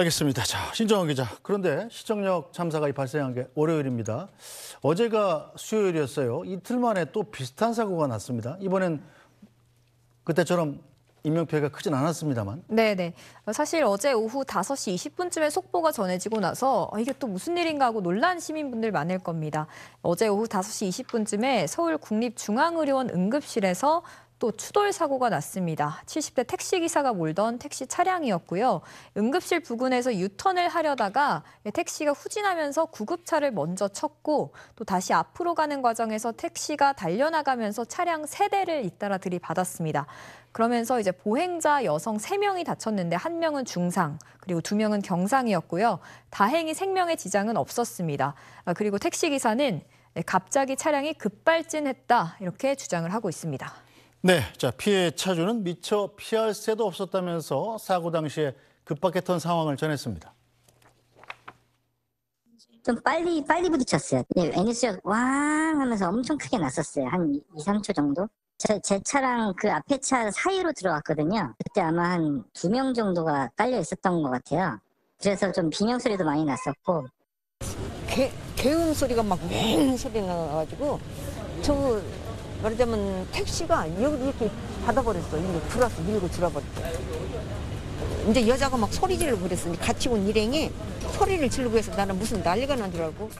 알겠습니다. 자, 신정원 기자. 그런데 시청역 참사가 발생한 게 월요일입니다. 어제가 수요일이었어요. 이틀 만에 또 비슷한 사고가 났습니다. 이번엔 그때처럼 인명피해가 크진 않았습니다만. 네네. 사실 어제 오후 5시 20분쯤에 속보가 전해지고 나서 아, 이게 또 무슨 일인가 하고 놀란 시민분들 많을 겁니다. 어제 오후 5시 20분쯤에 서울 국립중앙의료원 응급실에서 또 추돌 사고가 났습니다. 70대 택시 기사가 몰던 택시 차량이었고요. 응급실 부근에서 유턴을 하려다가 택시가 후진하면서 구급차를 먼저 쳤고 또 다시 앞으로 가는 과정에서 택시가 달려나가면서 차량 세대를 잇따라 들이받았습니다. 그러면서 이제 보행자 여성 세명이 다쳤는데 한명은 중상, 그리고 두명은 경상이었고요. 다행히 생명의 지장은 없었습니다. 아, 그리고 택시 기사는 갑자기 차량이 급발진했다 이렇게 주장을 하고 있습니다. 네, 자 피해 차주는 미처 피할 새도 없었다면서 사고 당시에 급박했던 상황을 전했습니다. 좀 빨리 빨리 부딪혔어요. 네, NS가 왕 하면서 엄청 크게 났었어요. 한 2, 3초 정도. 제, 제 차랑 그 앞에 차 사이로 들어갔거든요. 그때 아마 한 두 명 정도가 깔려 있었던 것 같아요. 그래서 좀 비명 소리도 많이 났었고. 개, 개음 소리가 막웅 소리 나가지고 저 말하자면 택시가 여 이렇게 받아버렸어. 이거 들어와서 밀고 들어버렸어. 이제 여자가 막 소리 지르고 그랬어. 같이 온 일행이 소리를 지르고 해서 나는 무슨 난리가 난줄 알고.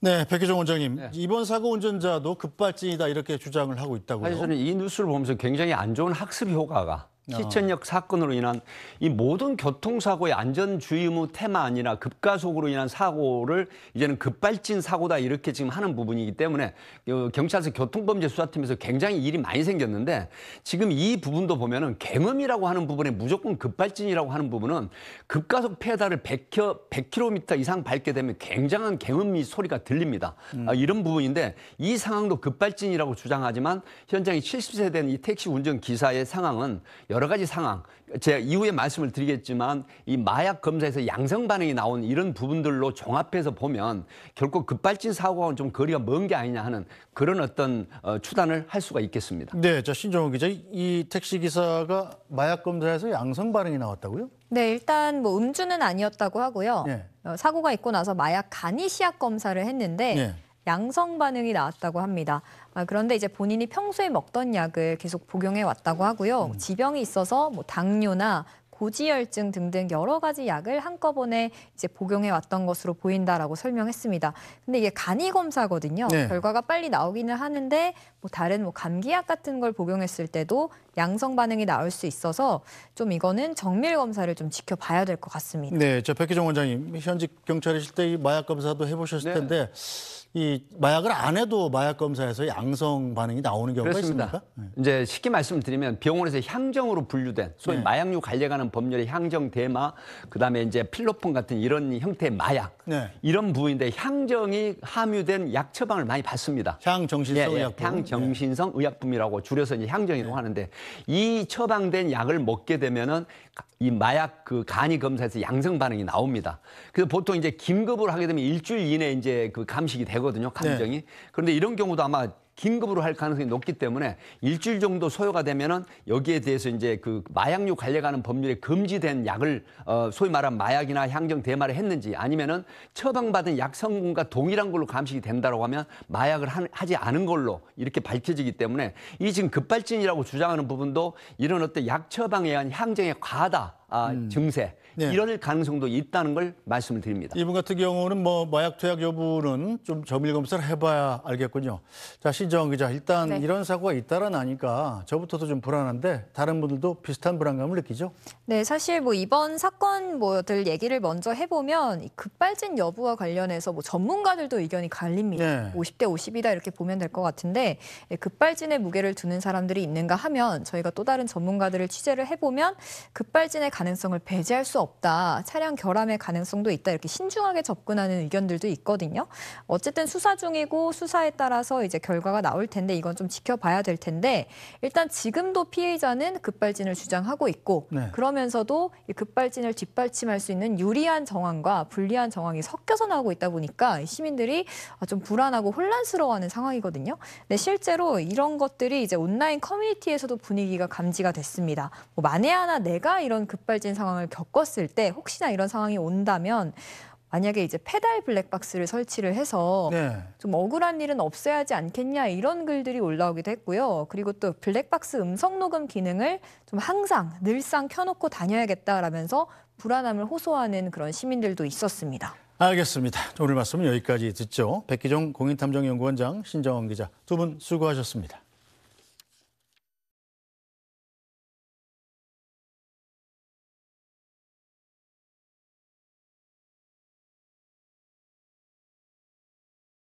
네, 백혜정 원장님. 네. 이번 사고 운전자도 급발진이다 이렇게 주장을 하고 있다고요. 사실 저는 이 뉴스를 보면서 굉장히 안 좋은 학습 효과가 시천역 어. 사건으로 인한 이 모든 교통사고의 안전주의 의무 테마 아니라 급가속으로 인한 사고를 이제는 급발진 사고다 이렇게 지금 하는 부분이기 때문에 어, 경찰서 교통범죄 수사팀에서 굉장히 일이 많이 생겼는데 지금 이 부분도 보면은 갱음이라고 하는 부분에 무조건 급발진이라고 하는 부분은 급가속 페달을 100km, 1 0 0 이상 밟게 되면 굉장한 갱음이 소리가 들립니다. 음. 아, 이런 부분인데 이 상황도 급발진이라고 주장하지만 현장에 70세 된 이 택시 운전 기사의 상황은 여러 가지 상황, 제가 이후에 말씀을 드리겠지만 이 마약 검사에서 양성 반응이 나온 이런 부분들로 종합해서 보면 결국 급발진 사고와는 좀 거리가 먼 게 아니냐 하는 그런 어떤 어, 추단을 할 수가 있겠습니다. 네, 자 신정호 기자, 이 택시 기사가 마약 검사에서 양성 반응이 나왔다고요? 네, 일단 뭐 음주는 아니었다고 하고요. 네. 사고가 있고 나서 마약 간이 시약 검사를 했는데. 네. 양성 반응이 나왔다고 합니다. 아, 그런데 이제 본인이 평소에 먹던 약을 계속 복용해 왔다고 하고요. 뭐 음. 지병이 있어서 뭐 당뇨나 고지혈증 등등 여러 가지 약을 한꺼번에 이제 복용해 왔던 것으로 보인다라고 설명했습니다. 근데 이게 간이 검사거든요. 네. 결과가 빨리 나오기는 하는데 뭐 다른 뭐 감기약 같은 걸 복용했을 때도 양성 반응이 나올 수 있어서 좀 이거는 정밀 검사를 좀 지켜봐야 될 것 같습니다. 네, 저 백희정 원장님 현직 경찰이실 때 마약 검사도 해보셨을 네. 텐데 이 마약을 안 해도 마약 검사에서 양성 반응이 나오는 경우가 그렇습니다. 있습니까? 네. 이제 쉽게 말씀드리면 병원에서 향정으로 분류된 소위 네. 마약류 관련하는 법률의 향정 대마 그다음에 이제 필로폰 같은 이런 형태의 마약 네. 이런 부분인데 향정이 함유된 약 처방을 많이 받습니다. 향정신성 예, 예, 의약품. 향정신성 네. 의약품이라고 줄여서 이제 향정이라고 네. 하는데 이 처방된 약을 먹게 되면은 이 마약 그 간이 검사에서 양성 반응이 나옵니다. 그래서 보통 이제 긴급으로 하게 되면 일주일 이내 에 이제 그 감식이 되거든요, 감정이. 네. 그런데 이런 경우도 아마 긴급으로 할 가능성이 높기 때문에 일주일 정도 소요가 되면은 여기에 대해서 이제 그 마약류 관련하는 법률에 금지된 약을 어 소위 말하는 마약이나 향정 대마를 했는지 아니면은 처방받은 약 성분과 동일한 걸로 감식이 된다고 하면 마약을 하지 않은 걸로 이렇게 밝혀지기 때문에 이 지금 급발진이라고 주장하는 부분도 이런 어떤 약 처방에 의한 향정의 과다 아, 음. 증세 네. 예. 이럴 가능성도 있다는 걸 말씀을 드립니다. 이분 같은 경우는 뭐 마약 투약 여부는 좀 정밀 검사를 해봐야 알겠군요. 자 신정 기자 일단 네. 이런 사고가 잇따라 나니까 저부터도 좀 불안한데 다른 분들도 비슷한 불안감을 느끼죠? 네 사실 뭐 이번 사건 뭐들 얘기를 먼저 해보면 급발진 여부와 관련해서 뭐 전문가들도 의견이 갈립니다. 네. 50대 50이다 이렇게 보면 될 것 같은데 예, 급발진의 무게를 두는 사람들이 있는가 하면 저희가 또 다른 전문가들을 취재를 해보면 급발진의 가능성을 배제할 수 없. 없다, 차량 결함의 가능성도 있다 이렇게 신중하게 접근하는 의견들도 있거든요. 어쨌든 수사 중이고 수사에 따라서 이제 결과가 나올 텐데 이건 좀 지켜봐야 될 텐데 일단 지금도 피해자는 급발진을 주장하고 있고 네. 그러면서도 이 급발진을 뒷받침할 수 있는 유리한 정황과 불리한 정황이 섞여서 나오고 있다 보니까 시민들이 아, 좀 불안하고 혼란스러워하는 상황이거든요. 근데 실제로 이런 것들이 이제 온라인 커뮤니티에서도 분위기가 감지가 됐습니다. 뭐 만에 하나 내가 이런 급발진 상황을 겪었을 했을 때 혹시나 이런 상황이 온다면 만약에 이제 페달 블랙박스를 설치를 해서 네. 좀 억울한 일은 없어야 하지 않겠냐 이런 글들이 올라오기도 했고요. 그리고 또 블랙박스 음성 녹음 기능을 좀 항상 늘상 켜놓고 다녀야겠다라면서 불안함을 호소하는 그런 시민들도 있었습니다. 알겠습니다. 오늘 말씀은 여기까지 듣죠. 백기종 공인탐정연구원장 신정원 기자 두 분 수고하셨습니다.